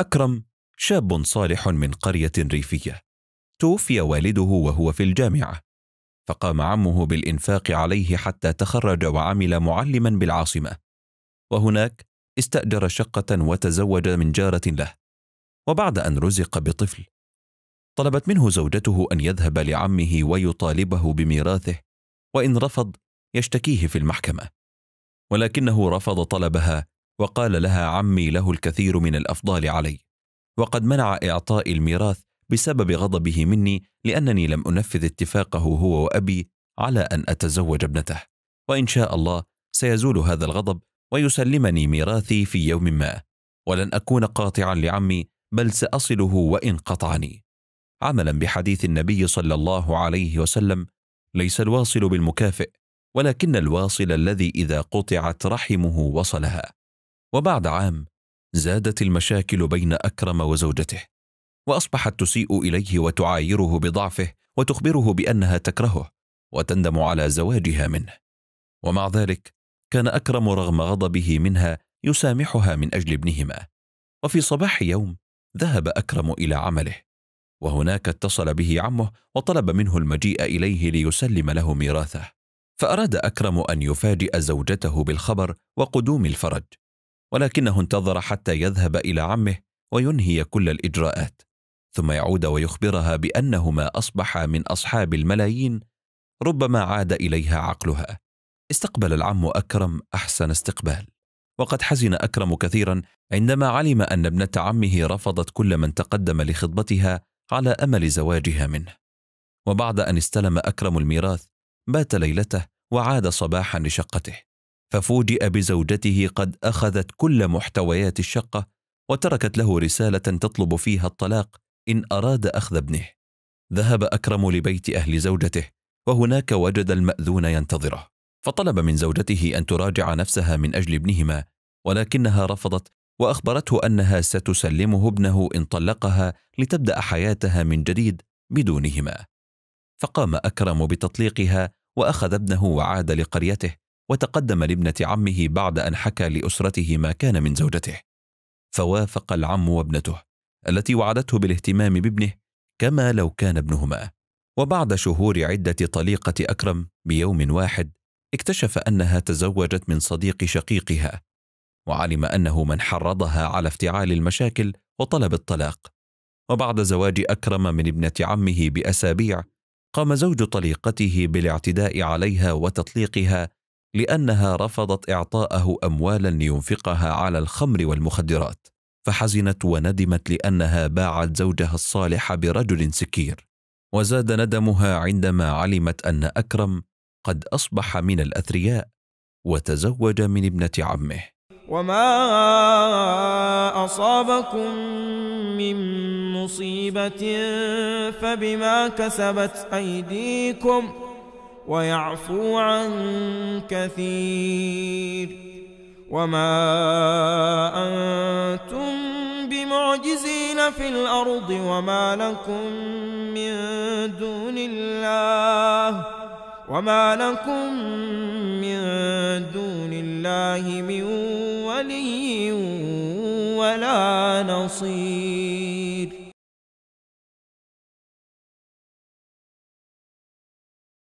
أكرم شاب صالح من قرية ريفية توفي والده وهو في الجامعة فقام عمه بالإنفاق عليه حتى تخرج وعمل معلما بالعاصمة وهناك استأجر شقة وتزوج من جارة له وبعد أن رزق بطفل طلبت منه زوجته أن يذهب لعمه ويطالبه بميراثه وإن رفض يشتكيه في المحكمة ولكنه رفض طلبها وقال لها عمي له الكثير من الافضال علي وقد منع اعطاء الميراث بسبب غضبه مني لانني لم انفذ اتفاقه هو وابي على ان اتزوج ابنته وان شاء الله سيزول هذا الغضب ويسلمني ميراثي في يوم ما ولن اكون قاطعا لعمي بل ساصله وان قطعني عملا بحديث النبي صلى الله عليه وسلم ليس الواصل بالمكافئ ولكن الواصل الذي اذا قطعت رحمه وصلها وبعد عام زادت المشاكل بين اكرم وزوجته واصبحت تسيء اليه وتعايره بضعفه وتخبره بانها تكرهه وتندم على زواجها منه ومع ذلك كان اكرم رغم غضبه منها يسامحها من اجل ابنهما وفي صباح يوم ذهب اكرم الى عمله وهناك اتصل به عمه وطلب منه المجيء اليه ليسلم له ميراثه فاراد اكرم ان يفاجئ زوجته بالخبر وقدوم الفرج ولكنه انتظر حتى يذهب إلى عمه وينهي كل الإجراءات ثم يعود ويخبرها بأنهما أصبحا من أصحاب الملايين ربما عاد إليها عقلها استقبل العم أكرم أحسن استقبال وقد حزن أكرم كثيرا عندما علم أن ابنة عمه رفضت كل من تقدم لخطبتها على أمل زواجها منه وبعد أن استلم أكرم الميراث بات ليلته وعاد صباحا لشقته ففوجئ بزوجته قد اخذت كل محتويات الشقه وتركت له رساله تطلب فيها الطلاق ان اراد اخذ ابنه ذهب اكرم لبيت اهل زوجته وهناك وجد الماذون ينتظره فطلب من زوجته ان تراجع نفسها من اجل ابنهما ولكنها رفضت واخبرته انها ستسلمه ابنه ان طلقها لتبدا حياتها من جديد بدونهما فقام اكرم بتطليقها واخذ ابنه وعاد لقريته وتقدم لابنة عمه بعد أن حكى لأسرته ما كان من زوجته فوافق العم وابنته التي وعدته بالاهتمام بابنه كما لو كان ابنهما وبعد شهور عدة طليقة أكرم بيوم واحد اكتشف أنها تزوجت من صديق شقيقها وعلم أنه من حرضها على افتعال المشاكل وطلب الطلاق وبعد زواج أكرم من ابنة عمه بأسابيع قام زوج طليقته بالاعتداء عليها وتطليقها لانها رفضت اعطاءه اموالا لينفقها على الخمر والمخدرات فحزنت وندمت لانها باعت زوجها الصالح برجل سكير وزاد ندمها عندما علمت ان اكرم قد اصبح من الاثرياء وتزوج من ابنه عمه وما اصابكم من مصيبه فبما كسبت ايديكم ويعفو عن كثير وما أنتم بمعجزين في الأرض وما لكم من دون الله وما لكم من دون الله من ولي ولا نصير